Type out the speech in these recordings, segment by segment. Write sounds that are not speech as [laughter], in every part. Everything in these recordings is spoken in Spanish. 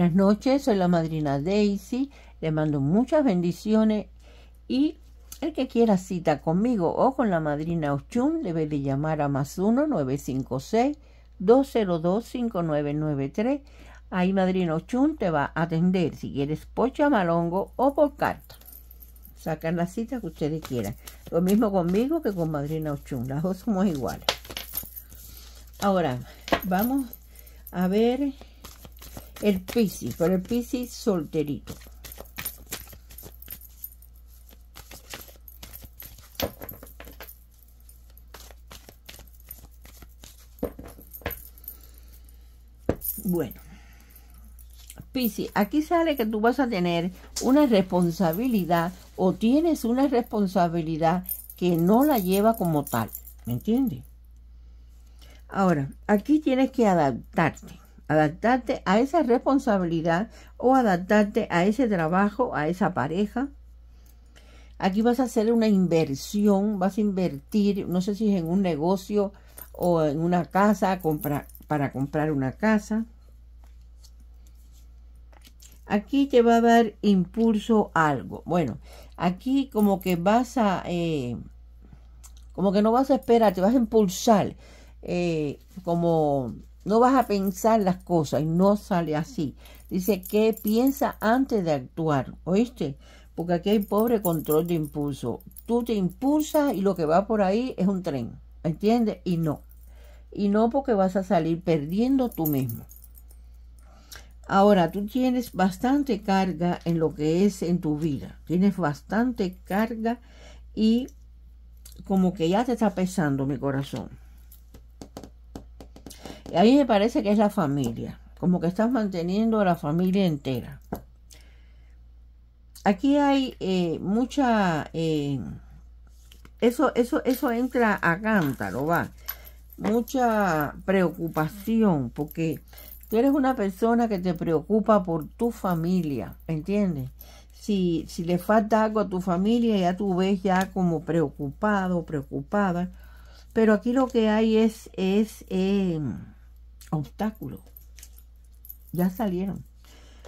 Buenas noches, soy la madrina Daisy, le mando muchas bendiciones y el que quiera cita conmigo o con la madrina Ochun debe de llamar a más 1-956-202-5993. Ahí madrina Ochun te va a atender si quieres por chamalongo o por carta. Sacan la cita que ustedes quieran. Lo mismo conmigo que con madrina Ochun. Las dos somos iguales. Ahora, vamos a ver el Piscis, por el Piscis solterito. Bueno, Piscis, aquí sale que tú vas a tener una responsabilidad o tienes una responsabilidad que no la lleva como tal, ¿me entiendes? Ahora, aquí tienes que adaptarte adaptarte a esa responsabilidad o adaptarte a ese trabajo, a esa pareja. Aquí vas a hacer una inversión, vas a invertir, no sé si es en un negocio o en una casa para comprar una casa. Aquí te va a dar impulso algo. Bueno, aquí como que vas a, eh, como que no vas a esperar, te vas a impulsar, eh, como no vas a pensar las cosas y no sale así. Dice que piensa antes de actuar, ¿oíste? Porque aquí hay pobre control de impulso. Tú te impulsas y lo que va por ahí es un tren, ¿entiendes? Y no. Y no porque vas a salir perdiendo tú mismo. Ahora, tú tienes bastante carga en lo que es en tu vida. Tienes bastante carga y como que ya te está pesando mi corazón. A me parece que es la familia, como que estás manteniendo a la familia entera. Aquí hay eh, mucha... Eh, eso, eso, eso entra a cántaro, va. Mucha preocupación, porque tú eres una persona que te preocupa por tu familia, ¿entiendes? Si, si le falta algo a tu familia, ya tú ves ya como preocupado, preocupada. Pero aquí lo que hay es, es eh, obstáculo Ya salieron.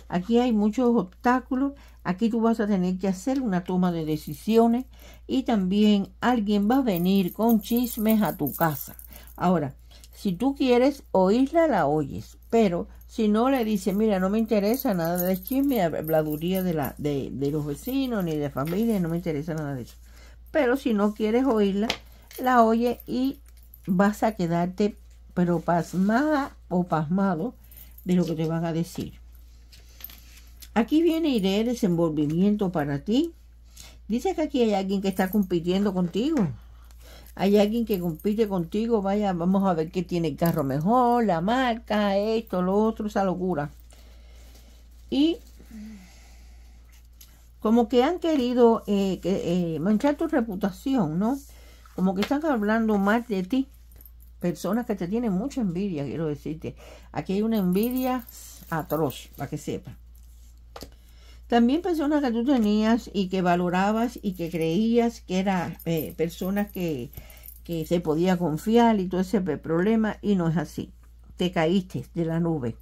Aquí hay muchos obstáculos. Aquí tú vas a tener que hacer una toma de decisiones y también alguien va a venir con chismes a tu casa. Ahora, si tú quieres oírla, la oyes, pero si no le dices, mira, no me interesa nada de chisme, habladuría de, la, de, de los vecinos ni de familia, no me interesa nada de eso. Pero si no quieres oírla, la oyes y vas a quedarte pero pasmada o pasmado de lo que te van a decir. Aquí viene idea de desenvolvimiento para ti. Dice que aquí hay alguien que está compitiendo contigo. Hay alguien que compite contigo, vaya, vamos a ver qué tiene el carro mejor, la marca, esto, lo otro, esa locura. Y como que han querido eh, eh, manchar tu reputación, ¿no? Como que están hablando más de ti personas que te tienen mucha envidia, quiero decirte. Aquí hay una envidia atroz, para que sepas. También personas que tú tenías y que valorabas y que creías que eran eh, personas que, se podía confiar y todo ese problema y no es así. Te caíste de la nube.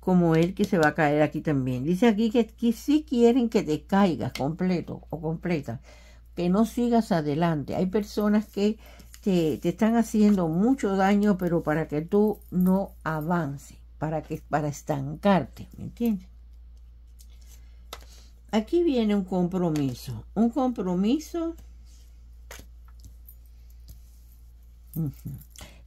Como él que se va a caer aquí también. Dice aquí que, que sí quieren que te caigas completo o completa. Que no sigas adelante. Hay personas que te, están haciendo mucho daño, pero para que tú no avances, para, que, para estancarte, ¿me entiendes? Aquí viene un compromiso, un compromiso...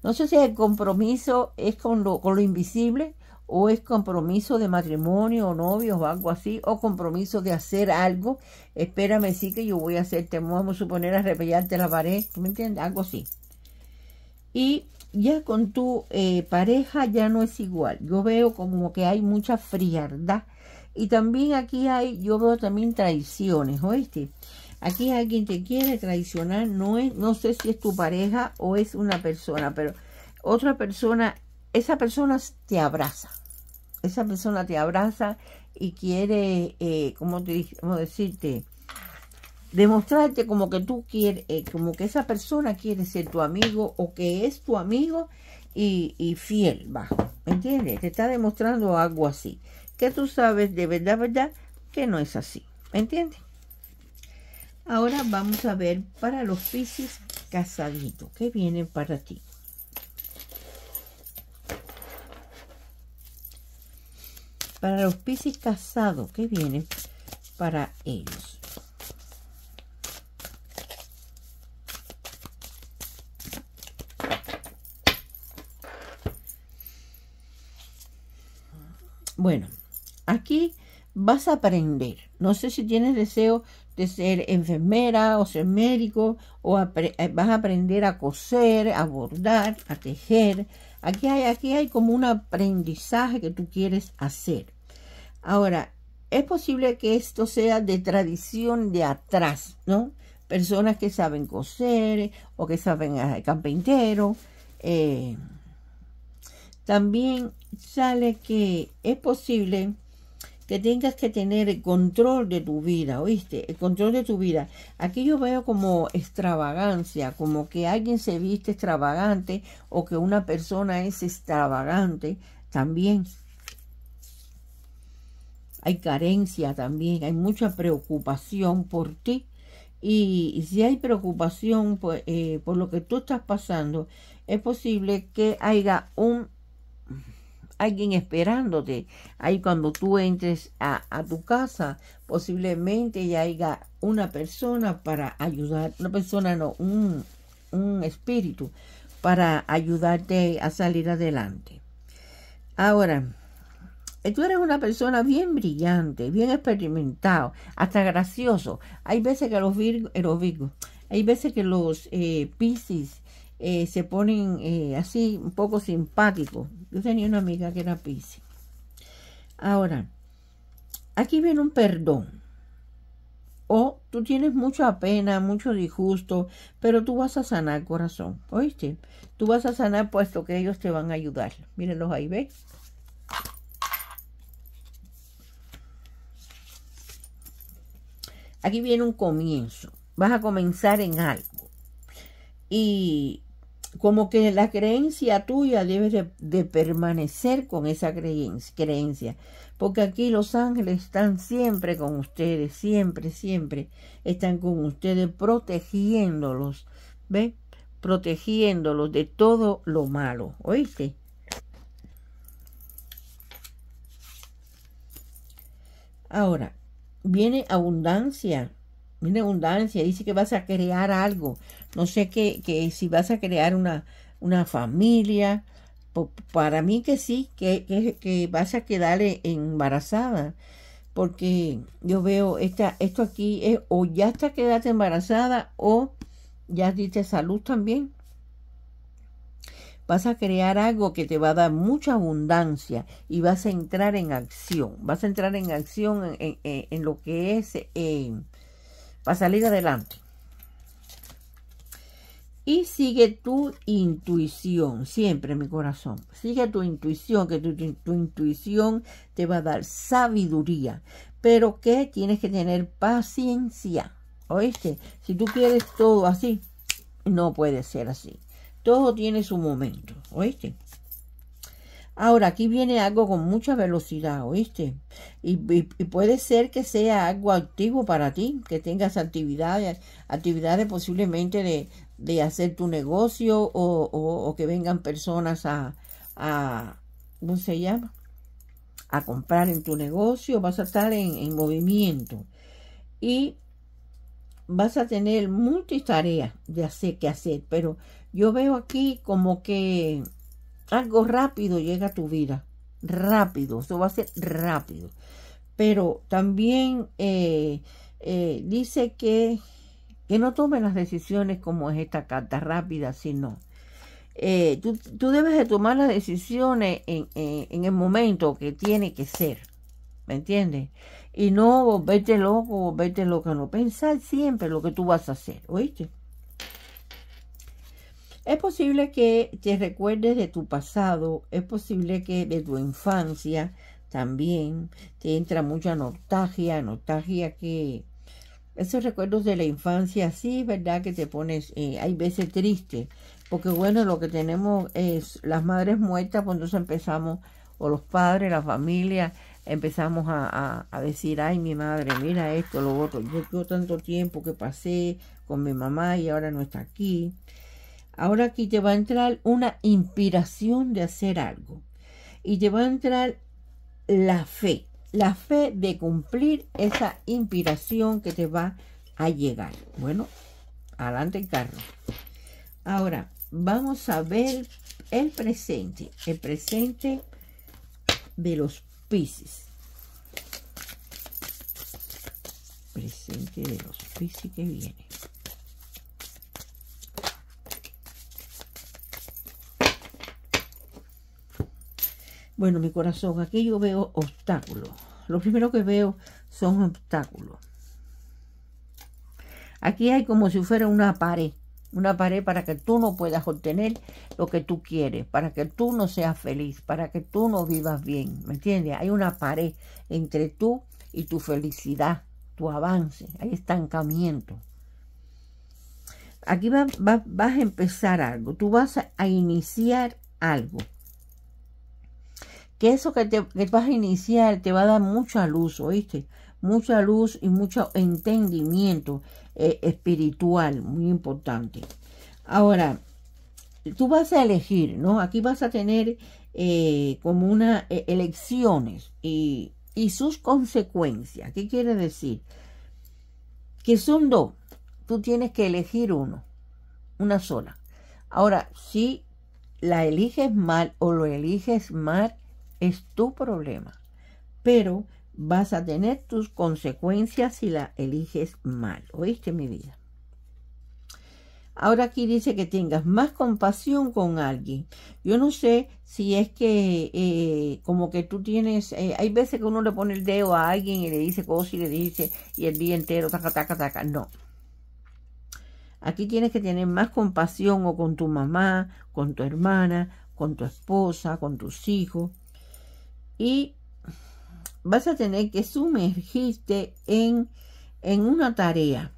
No sé si el compromiso es con lo, con lo invisible o es compromiso de matrimonio o novios o algo así, o compromiso de hacer algo, espérame sí que yo voy a hacerte, vamos a suponer arrepellarte la pared, me entiendes? Algo así. Y ya con tu eh, pareja ya no es igual, yo veo como que hay mucha frialdad y también aquí hay, yo veo también traiciones, ¿oíste? Aquí alguien te quiere traicionar, no no sé si es tu pareja o es una persona, pero otra persona esa persona te abraza, esa persona te abraza y quiere, eh, como ¿cómo, te, decirte? Demostrarte como que tú quieres, eh, como que esa persona quiere ser tu amigo o que es tu amigo y, y fiel, ¿me ¿entiendes? Te está demostrando algo así, que tú sabes de verdad, verdad, que no es así, ¿me ¿entiendes? Ahora vamos a ver para los Pisces casaditos, ¿qué vienen para ti? para los piscis casados que vienen para ellos. Bueno, aquí vas a aprender. No sé si tienes deseo de ser enfermera o ser médico, o eh, vas a aprender a coser, a bordar, a tejer, Aquí hay, como un aprendizaje que tú quieres hacer. Ahora, es posible que esto sea de tradición de atrás, ¿no? Personas que saben coser o que saben hacer ah, carpintero. Eh, también sale que es posible que tengas que tener el control de tu vida, ¿oíste? El control de tu vida. Aquí yo veo como extravagancia, como que alguien se viste extravagante o que una persona es extravagante también. Hay carencia también, hay mucha preocupación por ti. Y, si hay preocupación pues, eh, por lo que tú estás pasando, es posible que haya un alguien esperándote. Ahí cuando tú entres a, tu casa, posiblemente ya haya una persona para ayudar, una persona no, un, espíritu para ayudarte a salir adelante. Ahora, eh, tú eres una persona bien brillante, bien experimentado, hasta gracioso. Hay veces que los eh, virgos, los hay veces que los eh, piscis eh, se ponen eh, así un poco simpáticos. Yo tenía una amiga que era Pisces. Ahora, aquí viene un perdón. O tú tienes mucha pena, mucho disgusto, pero tú vas a sanar corazón, ¿oíste? Tú vas a sanar puesto que ellos te van a ayudar. Mírenlos ahí, ¿ves? Aquí viene un comienzo. Vas a comenzar en algo. Y como que la creencia tuya debe de, permanecer con esa creencia, porque aquí los ángeles están siempre con ustedes, siempre, siempre están con ustedes protegiéndolos, ¿ve? Protegiéndolos de todo lo malo, ¿oíste? Ahora, viene abundancia, Mira abundancia, dice que vas a crear algo. No sé que, si vas a crear una, familia, para mí que sí, que, vas a quedar e, embarazada, porque yo veo esta, esto aquí es eh, o ya está quedarte embarazada o ya diste salud también. Vas a crear algo que te va a dar mucha abundancia y vas a entrar en acción, vas a entrar en acción en, lo que es para salir adelante. Y sigue tu intuición, siempre mi corazón. Sigue tu intuición, que tu, tu, tu intuición te va a dar sabiduría, pero que tienes que tener paciencia. ¿Oíste? Si tú quieres todo así, no puede ser así. Todo tiene su momento, ¿oíste? Ahora, aquí viene algo con mucha velocidad, ¿oíste? Y, puede ser que sea algo activo para ti, que tengas actividades, actividades posiblemente de, hacer tu negocio o, que vengan personas a, a, ¿cómo se llama? A comprar en tu negocio, vas a estar en, movimiento y vas a tener tareas de hacer que hacer, pero yo veo aquí como que algo rápido llega a tu vida. Rápido, eso va a ser rápido. Pero también eh, eh, dice que, que no tomes las decisiones como es esta carta, rápida, sino. Eh, tú, debes de tomar las decisiones en, el momento que tiene que ser. ¿Me entiendes? Y no vete loco, lo que no. Pensar siempre lo que tú vas a hacer, ¿oíste? Es posible que te recuerdes de tu pasado, es posible que de tu infancia también te entra mucha nostalgia, nostalgia que esos recuerdos de la infancia sí, verdad que te pones, eh, hay veces triste, porque bueno, lo que tenemos es las madres muertas, cuando empezamos, o los padres, la familia, empezamos a, decir, ay mi madre, mira esto, lo otro, yo, yo tanto tiempo que pasé con mi mamá y ahora no está aquí. Ahora aquí te va a entrar una inspiración de hacer algo. Y te va a entrar la fe. La fe de cumplir esa inspiración que te va a llegar. Bueno, adelante Carlos Ahora, vamos a ver el presente. El presente de los Pisces. Presente de los Pisces que viene. Bueno, mi corazón, aquí yo veo obstáculos. Lo primero que veo son obstáculos. Aquí hay como si fuera una pared, una pared para que tú no puedas obtener lo que tú quieres, para que tú no seas feliz, para que tú no vivas bien, ¿me entiendes? Hay una pared entre tú y tu felicidad, tu avance, hay estancamiento. Aquí vas a empezar algo, tú vas a iniciar algo que eso que te vas a iniciar te va a dar mucha luz, ¿oíste? Mucha luz y mucho entendimiento eh, espiritual, muy importante. Ahora, tú vas a elegir, ¿no? Aquí vas a tener eh, como unas eh, elecciones y, y sus consecuencias. ¿Qué quiere decir? Que son dos. Tú tienes que elegir uno, una sola. Ahora, si la eliges mal o lo eliges mal, es tu problema, pero vas a tener tus consecuencias si la eliges mal. ¿Oíste mi vida? Ahora aquí dice que tengas más compasión con alguien. Yo no sé si es que eh, como que tú tienes, eh, hay veces que uno le pone el dedo a alguien y le dice cosas y le dice y el día entero, taca, taca, taca. No. Aquí tienes que tener más compasión o con tu mamá, con tu hermana, con tu esposa, con tus hijos y vas a tener que sumergirte en, en una tarea,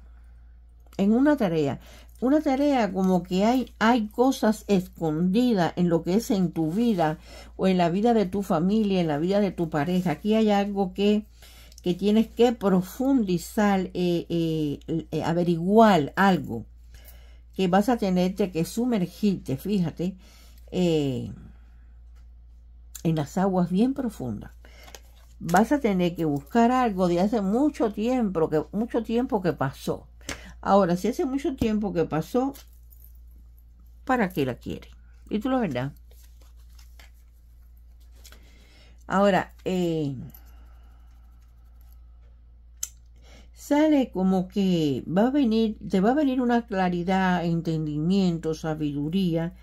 en una tarea, una tarea como que hay, hay cosas escondidas en lo que es en tu vida o en la vida de tu familia, en la vida de tu pareja. Aquí hay algo que, que tienes que profundizar, eh, eh, eh, averiguar algo que vas a tenerte que sumergirte, fíjate en las aguas bien profundas. Vas a tener que buscar algo de hace mucho tiempo que, mucho tiempo que pasó. Ahora, si hace mucho tiempo que pasó, ¿para qué la quiere? Y tú lo verdad. Ahora, eh, sale como que va a venir, te va a venir una claridad, entendimiento, sabiduría,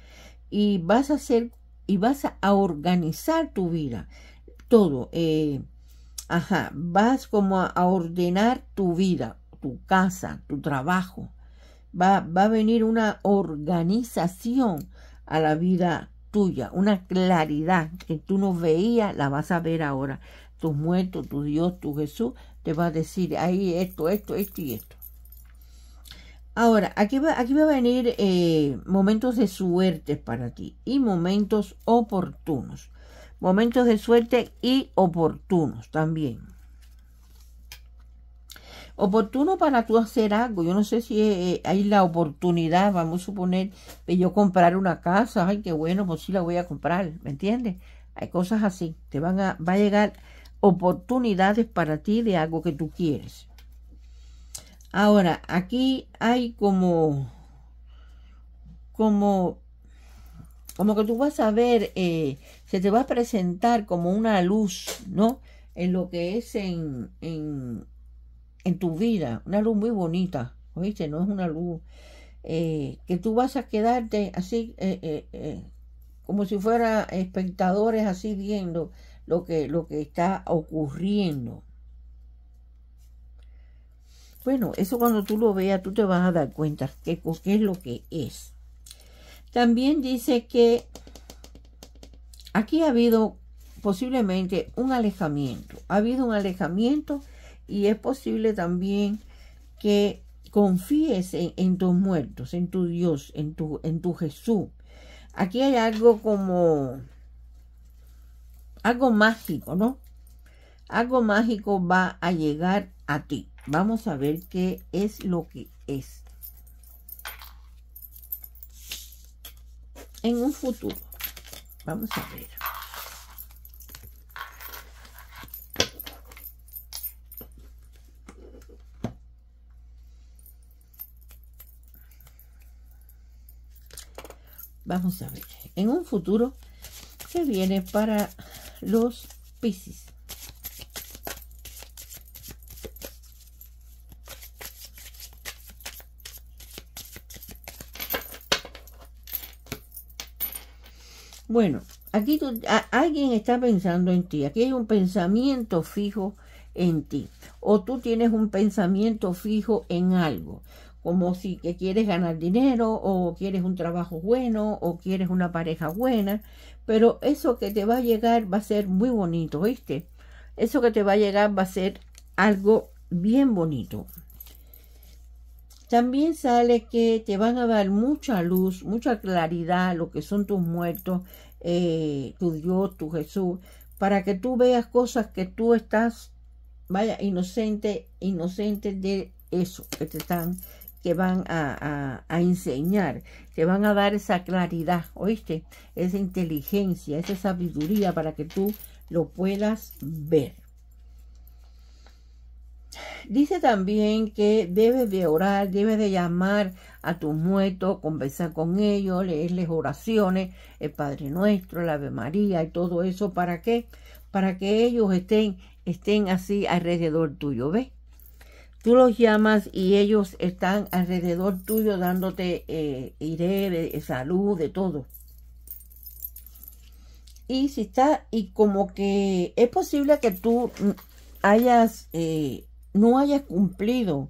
y vas a ser y vas a organizar tu vida, todo. Eh, ajá, vas como a, ordenar tu vida, tu casa, tu trabajo. Va, va a venir una organización a la vida tuya, una claridad que tú no veías, la vas a ver ahora. Tus muertos, tu Dios, tu Jesús, te va a decir ahí esto, esto, esto y esto. Ahora, aquí va, aquí va a venir eh, momentos de suerte para ti y momentos oportunos. Momentos de suerte y oportunos también. Oportuno para tú hacer algo. Yo no sé si eh, eh, hay la oportunidad, vamos a suponer, de yo comprar una casa. Ay, qué bueno, pues sí la voy a comprar, ¿me entiendes? Hay cosas así. Te van a, va a llegar oportunidades para ti de algo que tú quieres. Ahora, aquí hay como, como, como que tú vas a ver, eh, se te va a presentar como una luz, ¿no? En lo que es en, en, en tu vida, una luz muy bonita, ¿oíste? No es una luz eh, que tú vas a quedarte así, eh, como si fuera espectadores así viendo lo que, lo que está ocurriendo. Bueno, eso cuando tú lo veas, tú te vas a dar cuenta qué es lo que es. También dice que aquí ha habido posiblemente un alejamiento. Ha habido un alejamiento y es posible también que confíes en, tus muertos, en tu Dios, en tu, en tu Jesús. Aquí hay algo como algo mágico, ¿no? Algo mágico va a llegar a ti. Vamos a ver qué es lo que es. En un futuro. Vamos a ver. Vamos a ver. En un futuro se viene para los Pisces. Bueno, aquí alguien está pensando en ti, aquí hay un pensamiento fijo en ti, o tú tienes un pensamiento fijo en algo, como si quieres ganar dinero, o quieres un trabajo bueno, o quieres una pareja buena, pero eso que te va a llegar va a ser muy bonito, ¿viste? Eso que te va a llegar va a ser algo bien bonito. También sale que te van a dar mucha luz, mucha claridad, lo que son tus muertos, eh, tu Dios, tu Jesús, para que tú veas cosas que tú estás, vaya, inocente, inocente de eso que te están, que van a, a enseñar, te van a dar esa claridad, oíste, esa inteligencia, esa sabiduría para que tú lo puedas ver. Dice también que debes de orar, debes de llamar a tus muertos, conversar con ellos, leerles oraciones, el Padre Nuestro, la Ave María y todo eso. ¿Para qué? Para que ellos estén, estén así alrededor tuyo, ¿ves? Tú los llamas y ellos están alrededor tuyo dándote eh, iré, eh, salud, de todo y si está y como que es posible que tú mm, hayas eh, no hayas cumplido.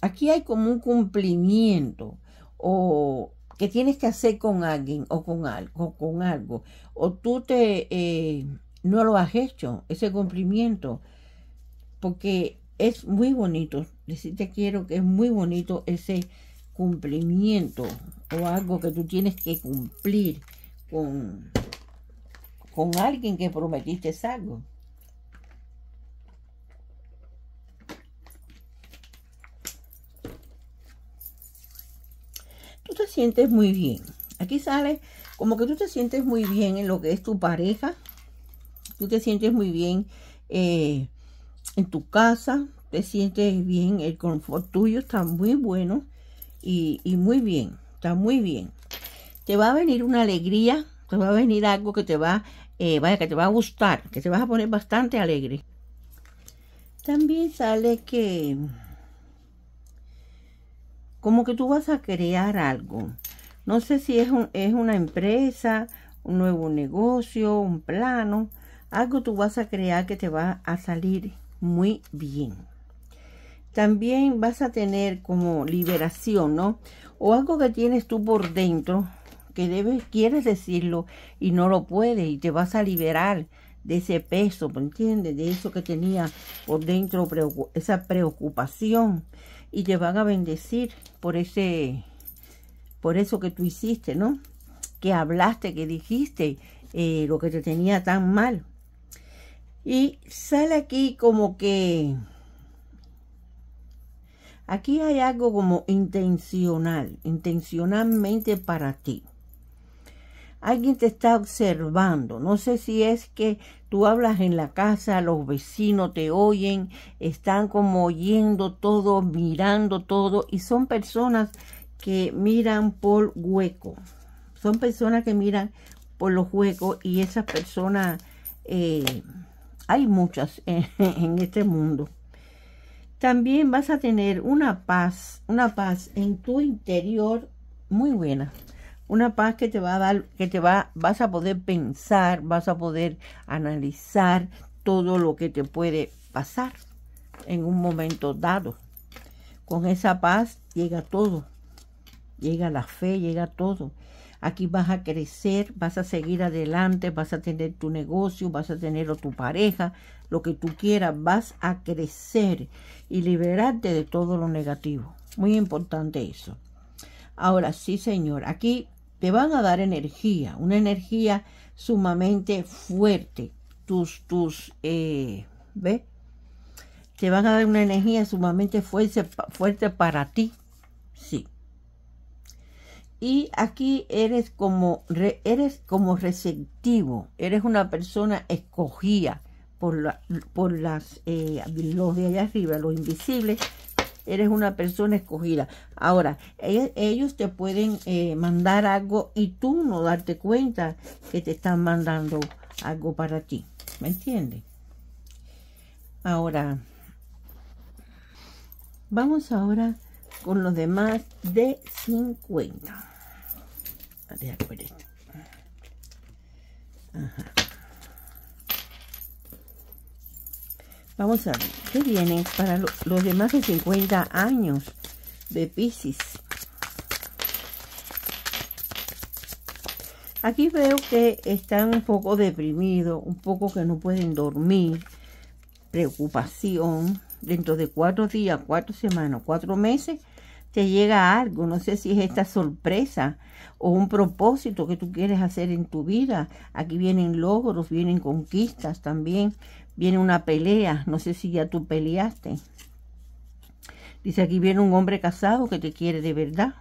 Aquí hay como un cumplimiento o que tienes que hacer con alguien o con algo, con algo. o tú te eh, no lo has hecho, ese cumplimiento, porque es muy bonito, decirte quiero que es muy bonito ese cumplimiento o algo que tú tienes que cumplir con, con alguien que prometiste algo. sientes muy bien. Aquí sale como que tú te sientes muy bien en lo que es tu pareja. Tú te sientes muy bien eh, en tu casa. Te sientes bien. El confort tuyo está muy bueno. Y, muy bien. Está muy bien. Te va a venir una alegría. Te va a venir algo que te va, eh, vaya, que te va a gustar. Que te vas a poner bastante alegre. También sale que como que tú vas a crear algo. No sé si es, un, es una empresa, un nuevo negocio, un plano, algo tú vas a crear que te va a salir muy bien. También vas a tener como liberación, ¿no? O algo que tienes tú por dentro que debes, quieres decirlo y no lo puedes y te vas a liberar de ese peso, ¿me entiendes? De eso que tenía por dentro, esa preocupación y te van a bendecir por ese por eso que tú hiciste, ¿no? Que hablaste, que dijiste eh, lo que te tenía tan mal. Y sale aquí como que aquí hay algo como intencional, intencionalmente para ti. Alguien te está observando. No sé si es que Tú hablas en la casa, los vecinos te oyen, están como oyendo todo, mirando todo y son personas que miran por hueco. Son personas que miran por los huecos y esas personas, eh, hay muchas [laughs] en este mundo. También vas a tener una paz, una paz en tu interior muy buena una paz que te va a dar, que te va, vas a poder pensar, vas a poder analizar todo lo que te puede pasar en un momento dado. Con esa paz llega todo, llega la fe, llega todo. Aquí vas a crecer, vas a seguir adelante, vas a tener tu negocio, vas a tener tu pareja, lo que tú quieras, vas a crecer y liberarte de todo lo negativo. Muy importante eso. Ahora sí, señor, aquí te van a dar energía, una energía sumamente fuerte. Tus, tus, eh, ¿ves? Te van a dar una energía sumamente fuerte, fuerte para ti. Sí. Y aquí eres como, eres como receptivo, eres una persona escogida por, la, por las, eh, los de allá arriba, los invisibles, eres una persona escogida. Ahora, e, ellos te pueden eh, mandar algo y tú no darte cuenta que te están mandando algo para ti. ¿Me entiendes? Ahora, vamos ahora con los demás de 50. Ajá. Vamos a ver, ¿qué viene para los demás de 50 años de Pisces? Aquí veo que están un poco deprimidos, un poco que no pueden dormir, preocupación. Dentro de cuatro días, cuatro semanas, cuatro meses, te llega algo, no sé si es esta ah. sorpresa o un propósito que tú quieres hacer en tu vida. Aquí vienen logros, vienen conquistas también, viene una pelea, no sé si ya tú peleaste. Dice, aquí viene un hombre casado que te quiere de verdad,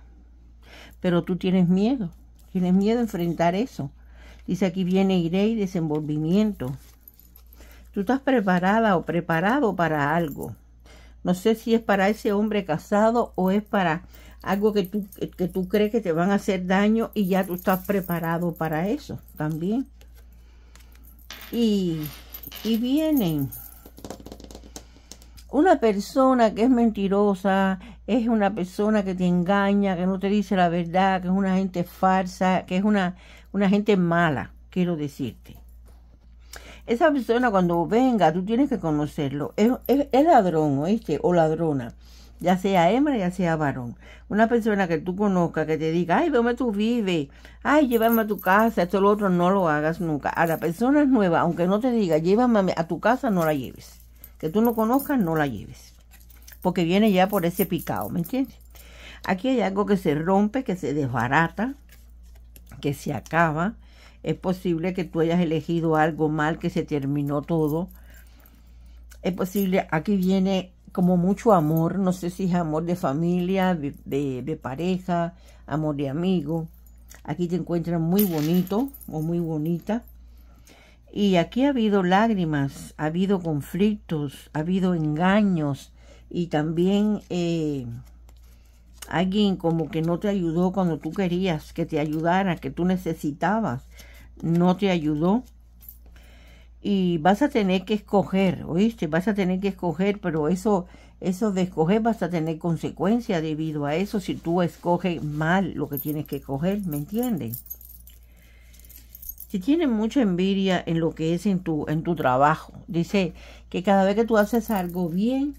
pero tú tienes miedo, tienes miedo a enfrentar eso. Dice, aquí viene iré y desenvolvimiento. Tú estás preparada o preparado para algo no sé si es para ese hombre casado o es para algo que tú, tú crees que te van a hacer daño y ya tú estás preparado para eso también. Y, y vienen una persona que es mentirosa, es una persona que te engaña, que no te dice la verdad, que es una gente falsa, que es una, una gente mala, quiero decirte. Esa persona cuando venga, tú tienes que conocerlo. Es, es, ladrón, ¿oíste? O ladrona ya sea hembra, ya sea varón. Una persona que tú conozcas, que te diga, ay, dónde tú vives, ay, llévame a tu casa, esto lo otro, no lo hagas nunca. A la persona nueva, aunque no te diga, llévame a tu casa, no la lleves. Que tú no conozcas, no la lleves. Porque viene ya por ese picado, ¿me entiendes? Aquí hay algo que se rompe, que se desbarata, que se acaba, es posible que tú hayas elegido algo mal, que se terminó todo. Es posible, aquí viene como mucho amor, no sé si es amor de familia, de, pareja, amor de amigo. Aquí te encuentran muy bonito o muy bonita. Y aquí ha habido lágrimas, ha habido conflictos, ha habido engaños y también eh, alguien como que no te ayudó cuando tú querías que te ayudara, que tú necesitabas no te ayudó. Y vas a tener que escoger, ¿oíste? Vas a tener que escoger, pero eso, eso de escoger vas a tener consecuencias debido a eso si tú escoges mal lo que tienes que escoger, ¿me entiendes? Si tienes mucha envidia en lo que es en tu, en tu trabajo, dice que cada vez que tú haces algo bien,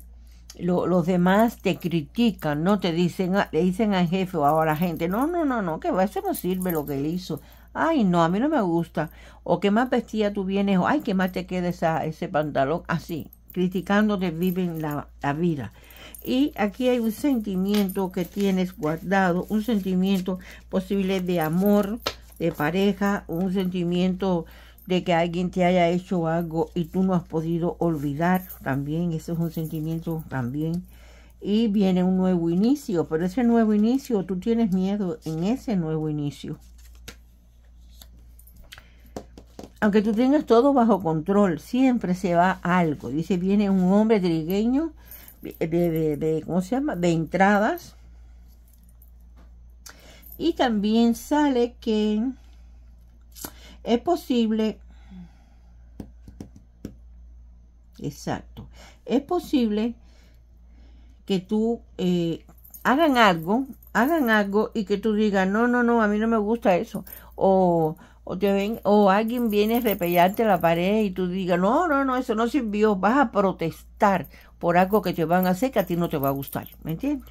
los demás te critican, no te dicen, le dicen al jefe o a la gente, no, no, no, no, que eso no sirve lo que él hizo ay no, a mí no me gusta, o qué más vestida tú vienes, o ay, qué más te queda esa, ese pantalón, así, criticándote viven la, la vida. Y aquí hay un sentimiento que tienes guardado, un sentimiento posible de amor, de pareja, un sentimiento de que alguien te haya hecho algo y tú no has podido olvidar también, ese es un sentimiento también. Y viene un nuevo inicio, pero ese nuevo inicio, tú tienes miedo en ese nuevo inicio. Aunque tú tengas todo bajo control, siempre se va algo. Dice, viene un hombre trigueño de, ¿cómo se llama? De entradas. Y también sale que es posible, exacto, es posible que tú eh, hagan algo, hagan algo y que tú digas, no, no, no, a mí no me gusta eso. O o, o alguien viene a repellarte la pared y tú digas, no, no, no, eso no sirvió, vas a protestar por algo que te van a hacer que a ti no te va a gustar, ¿me entiendes?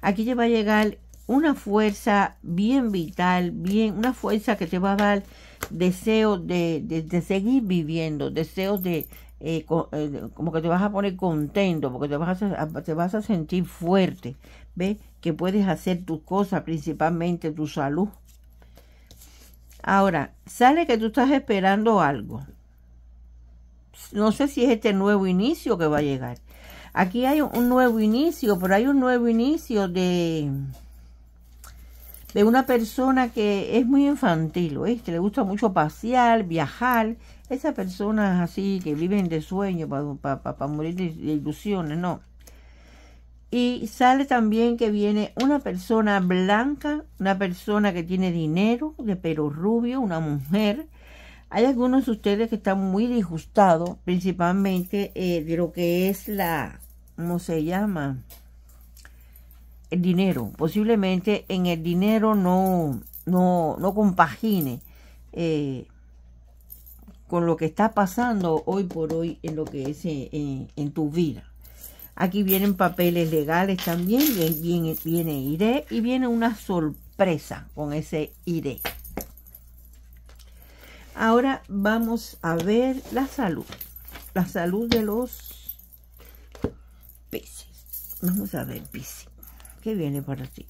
Aquí te va a llegar una fuerza bien vital, bien, una fuerza que te va a dar deseo de, seguir viviendo, deseos eh, eh, de, como que te vas a poner contento, porque te vas a, te vas a sentir fuerte, ¿ves? Que puedes hacer tus cosas, principalmente tu salud, Ahora, sale que tú estás esperando algo. No sé si es este nuevo inicio que va a llegar. Aquí hay un nuevo inicio, pero hay un nuevo inicio de, de una persona que es muy infantil, que Le gusta mucho pasear, viajar. Esas personas así que viven de sueños para morir de ilusiones, no y sale también que viene una persona blanca, una persona que tiene dinero, de pelo rubio, una mujer. Hay algunos de ustedes que están muy disgustados, principalmente eh, de lo que es la, ¿cómo se llama? El dinero. Posiblemente en el dinero no, no, no compagine eh, con lo que está pasando hoy por hoy en lo que es eh, en tu vida. Aquí vienen papeles legales también, viene, viene y viene una sorpresa con ese iré. Ahora vamos a ver la salud, la salud de los peces. Vamos a ver, piscis, ¿qué viene para ti?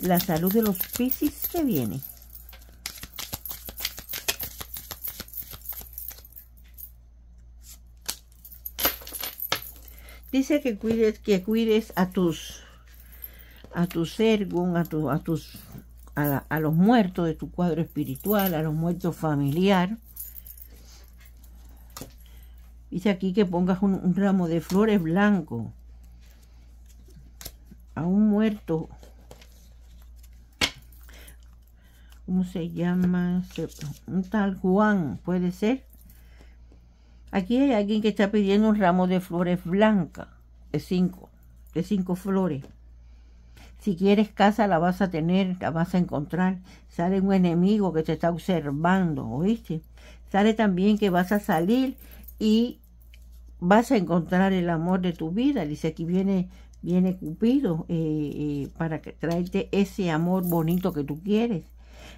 La salud de los peces ¿qué viene? Dice que cuides, que cuides a tus, a tu a, tu, a tus, a, los muertos de tu cuadro espiritual, a los muertos familiar. Dice aquí que pongas un, un, ramo de flores blanco a un muerto. ¿Cómo se llama? Un tal Juan, puede ser. Aquí hay alguien que está pidiendo un ramo de flores blancas, de cinco, de cinco flores. Si quieres casa, la vas a tener, la vas a encontrar. Sale un enemigo que te está observando, ¿oíste? Sale también que vas a salir y vas a encontrar el amor de tu vida. Dice, aquí viene, viene Cupido eh, eh, para que, traerte ese amor bonito que tú quieres.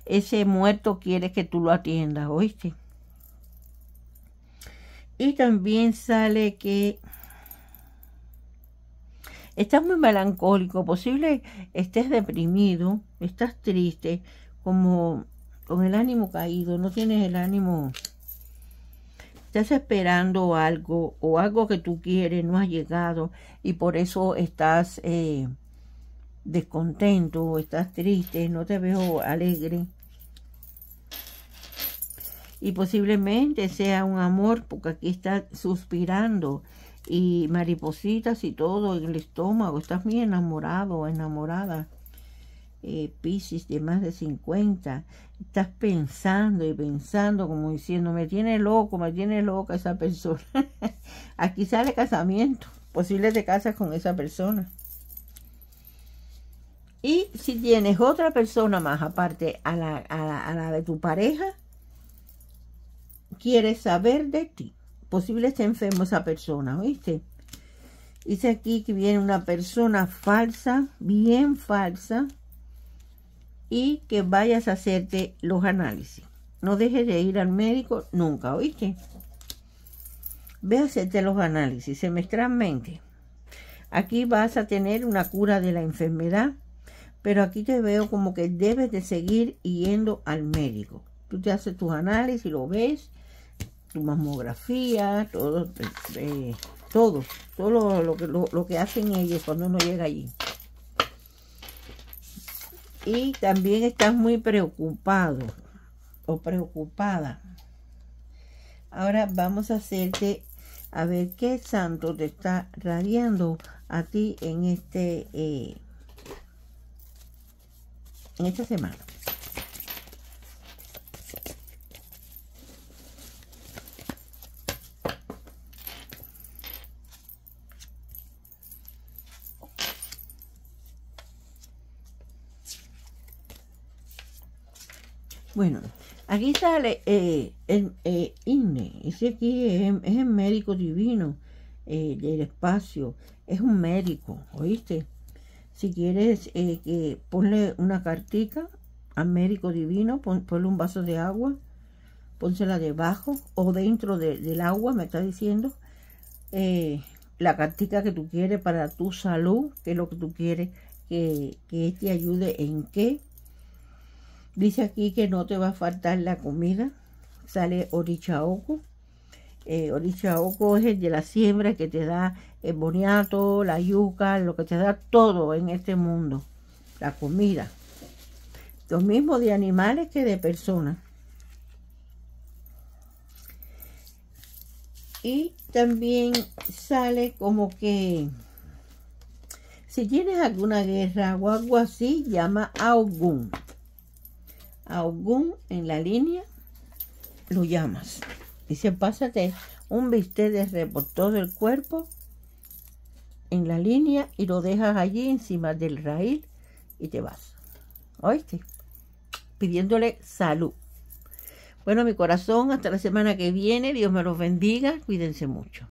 Ese muerto quieres que tú lo atiendas, ¿oíste? Y también sale que estás muy melancólico, posible estés deprimido, estás triste, como con el ánimo caído, no tienes el ánimo, estás esperando algo o algo que tú quieres, no has llegado y por eso estás eh, descontento, estás triste, no te veo alegre y posiblemente sea un amor porque aquí está suspirando y maripositas y todo en el estómago. Estás muy enamorado o enamorada. Eh, Piscis de más de 50. Estás pensando y pensando como diciendo, me tiene loco, me tiene loca esa persona. [laughs] aquí sale casamiento. Posible te casas con esa persona. Y si tienes otra persona más aparte a la de tu pareja, quiere saber de ti. Posible esté enfermo esa persona, oíste Dice aquí que viene una persona falsa, bien falsa, y que vayas a hacerte los análisis. No dejes de ir al médico nunca, ¿oíste? Ve a hacerte los análisis semestralmente. Aquí vas a tener una cura de la enfermedad, pero aquí te veo como que debes de seguir yendo al médico. Tú te haces tus análisis, lo ves mamografía, todo, este, todo, todo lo, que lo, que hacen ellos cuando uno llega allí. Y también estás muy preocupado o preocupada. Ahora vamos a hacerte a ver qué santo te está radiando a ti en este eh, en esta semana. Aquí sale eh, el eh, INE, aquí es, el médico divino eh, del espacio, es un médico, ¿oíste? Si quieres, que ponle una cartica al médico divino, ponle un vaso de agua, pónsela debajo o dentro del agua, me está diciendo, la cartica que tú quieres para tu salud, que es lo que tú quieres que, que te ayude en qué Dice aquí que no te va a faltar la comida. Sale Orichaoco. Eh, orichaoco es el de la siembra que te da el boniato, la yuca, lo que te da todo en este mundo. La comida. Lo mismo de animales que de personas. y también sale como que si tienes alguna guerra o algo así, llama a algún en la línea, lo llamas. Dice, pásate un bistec de por todo el cuerpo en la línea y lo dejas allí encima del raíl y te vas. ¿Oíste? Pidiéndole salud. Bueno, mi corazón, hasta la semana que viene. Dios me los bendiga. Cuídense mucho.